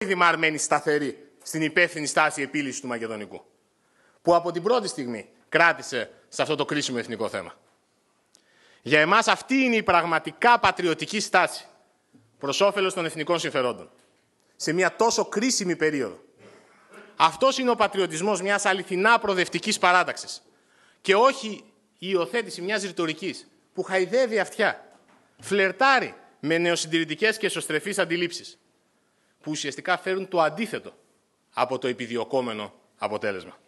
Η Δημαρμένη σταθερή στην υπεύθυνη στάση επίλυσης του Μακεδονικού. Που από την πρώτη στιγμή κράτησε σε αυτό το κρίσιμο εθνικό θέμα. Για εμάς αυτή είναι η πραγματικά πατριωτική στάση προς όφελος των εθνικών συμφερόντων. Σε μια τόσο κρίσιμη περίοδο. Αυτός είναι ο πατριωτισμός μιας αληθινά προοδευτικής παράταξης. Και όχι η υιοθέτηση μιας ρητορικής που χαϊδεύει αυτιά, φλερτάρει με νεοσυντηρητικές και εσωστρεφείς αντιλήψεις που ουσιαστικά φέρουν το αντίθετο από το επιδιωκόμενο αποτέλεσμα.